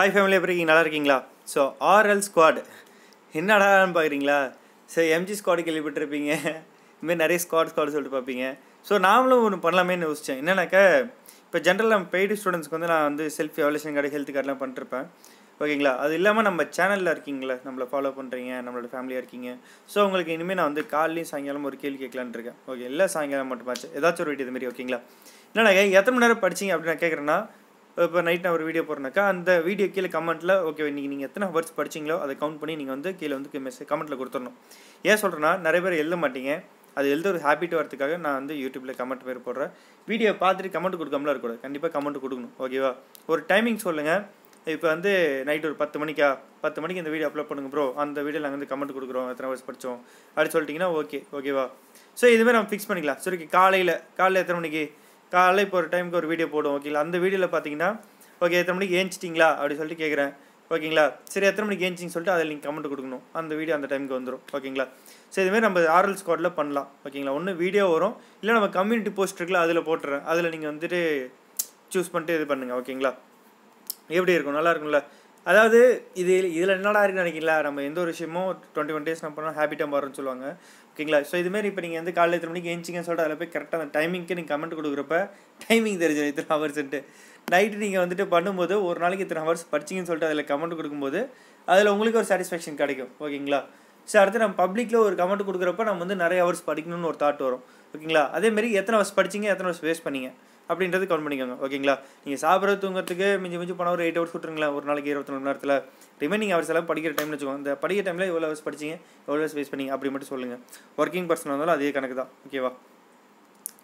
hi family எப்படி நல்லா இருக்கீங்களா ஸோ ஆர்எல் ஸ்குவாட் என்னடான்னு பார்க்குறீங்களா சரி எம்ஜி ஸ்குவாடு கேள்விப்பட்டிருப்பீங்க இதுமாரி நிறைய ஸ்குவாட் ஸ்குவாட் சொல்லிட்டு பார்ப்பீங்க ஸோ நாமளும் ஒன்று பண்ணலாமேன்னு யோசித்தேன் என்னன்னாக்கா இப்போ ஜென்ரலாக நம்ம பெய்டு ஸ்டூடெண்ட்ஸ்க்கு வந்து நான் வந்து செல்ஃப் எவலேஷன் கார்டு ஹெல்த் கார்டெலாம் பண்ணிருப்பேன் ஓகேங்களா அது இல்லாமல் நம்ம சேனலில் இருக்கீங்களே நம்மளை ஃபாலோ பண்ணுறீங்க நம்மளோட ஃபேமிலியாக இருக்கீங்க ஸோ உங்களுக்கு இனிமேல் நான் வந்து காலையும் சாயங்காலம் ஒரு கேள்வி கேட்கலான் இருக்கேன் ஓகே இல்லை சாயங்காலம் மட்டுமாச்சு ஏதாச்சும் ஒரு வீட்டு இதுமாரி ஓகேங்களா என்னன்னா எத்தனை மணி நேரம் படிச்சிங்க அப்படின்னு நான் கேட்குறேன்னா இப்போ நைட் நான் ஒரு வீடியோ போடுறேனாக்கா அந்த வீடியோ கீழே கமெண்ட்டில் ஓகே இன்றைக்கி நீங்கள் எத்தனை வேர்ட்ஸ் படிச்சிங்களோ அதை கவுண்ட் பண்ணி நீங்கள் வந்து கீழே வந்து மெசேஜ் கமெண்ட்டில் கொடுத்துடணும் ஏன் சொல்கிறேன்னா நிறைய பேர் எழுத மாட்டீங்க அது எழுத ஒரு ஹேபிட் வரதுக்காக நான் வந்து யூடியூப்பில் கமெண்ட் பேர் போடுறேன் வீடியோ பார்த்துட்டு கமெண்ட் கொடுக்காமலாம் இருக்கக்கூடாது கண்டிப்பாக கமெண்ட் கொடுக்கணும் ஓகேவா ஒரு டைமிங் சொல்லுங்கள் இப்போ வந்து நைட் ஒரு பத்து மணிக்கா பத்து மணிக்கு இந்த வீடியோ அப்லோட் பண்ணுங்க ப்ரோ அந்த வீடியோ நாங்கள் வந்து கமெண்ட் கொடுக்குறோம் எத்தனை வயசு படித்தோம் அப்படின்னு சொல்லிட்டிங்கன்னா ஓகே ஓகேவா ஸோ இதுமாதிரி நம்ம ஃபிக்ஸ் பண்ணிக்கலாம் சரி காலையில் காலையில் எத்தனை மணிக்கு காலைல இப்போ ஒரு டைமுக்கு ஒரு வீடியோ போடும் ஓகேங்களா அந்த வீடியோவில் பார்த்தீங்கன்னா ஓகே எத்தனை மணிக்கு ஏஞ்சிட்டிங்களா அப்படின்னு சொல்லிட்டு கேட்குறேன் ஓகேங்களா சரி எத்தனை மணிக்கு ஏஞ்சின்னு சொல்லிட்டு அதில் நீங்கள் கமெண்ட் கொடுக்கணும் அந்த வீடியோ அந்த டைமுக்கு வந்துடும் ஓகேங்களா சரி இதுமாதிரி நம்ம ஆர்எல் ஸ்குவாடில் பண்ணலாம் ஓகேங்களா ஒன்று வீடியோ வரும் இல்லை நம்ம கம்யூனிட்டி போஸ்ட் இருக்குல்ல அதில் போட்டுறேன் அதில் நீங்கள் வந்துட்டு சூஸ் பண்ணிட்டு இது பண்ணுங்கள் ஓகேங்களா எப்படி இருக்கும் நல்லா இருக்கும்ல அதாவது இது இதில் என்னடா இருக்குன்னு நினைக்கல நம்ம எந்த ஒரு விஷயமும் டுவெண்ட்டி ஒன் டேஸ் நம்ம பண்ணால் ஹேபிட்டாக வரும்னு சொல்லுவாங்க ஓகேங்களா ஸோ இதுமாரி இப்போ நீங்கள் வந்து காலையில் எத்தனை மணிக்கு எஞ்சிங்கன்னு சொல்லிட்டு அதில் போய் கரெக்டாக அந்த டைமிங்க்கு நீங்கள் கமெண்ட் கொடுக்குறப்ப டைமிங் தெரிஞ்சிடும் இத்தனை ஹவர்ஸ்ன்ட்டு நைட்டு நீங்கள் வந்துட்டு பண்ணும்போது ஒரு நாளைக்கு இத்தனை ஹவர்ஸ் படிச்சிங்கன்னு சொல்லிட்டு அதில் கமெண்ட் கொடுக்கும்போது அதில் உங்களுக்கு ஒரு சாட்டிஸ்ஃபேக்ஷன் கிடைக்கும் ஓகேங்களா ஸோ அடுத்து நம்ம பப்ளிக்கில் ஒரு கமெண்ட் கொடுக்குறப்ப நம்ம வந்து நிறைய ஹவர்ஸ் படிக்கணும்னு ஒரு தாட் வரும் ஓகேங்களா அதேமாரி எத்தனை ஹவர்ஸ் படிச்சிங்க எத்தனை ஹவர்ஸ் வேஸ்ட் பண்ணிங்க அப்படின்றது கவுண்ட் பண்ணிக்கோங்க ஓகேங்களா நீங்கள் சாப்பிட்ற தூங்கிறதுக்கு மிஞ்சி மிஞ்சி போனால் ஒரு எயிட் ஹவர்ஸ் விட்டுருங்களா ஒரு நாளைக்கு இருபத்தி மணி நேரத்தில் ரிமைனிங் ஹவர்ஸ் எல்லாம் படிக்கிற டைம்னு வச்சுக்கோங்க இந்த படிக்கிற டைமில் எவ்வளோ ஹவர்ஸ் படிச்சிங்க எவ்வளோ ஹவர்ஸ் வேஸ்ட் பண்ணிங்க அப்படி மட்டும் சொல்லுங்கள் ஒர்க்கிங் பர்சன் இருந்தாலும் அதே கணக்கு தான் ஓகேவா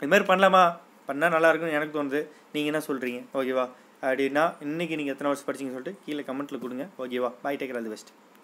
இதுமாதிரி பண்ணலாமா பண்ணால் நல்லாயிருக்குன்னு எனக்கு தோணுது நீங்கள் என்ன சொல்கிறீங்க ஓகேவா அப்படின்னா இன்றைக்கி நீங்கள் எத்தனை ஹவர்ஸ் படிச்சிங்கன்னு சொல்லிட்டு கீழே கமெண்ட்டில் கொடுங்க ஓகேவா பாய் டேக்கர் அது பெஸ்ட்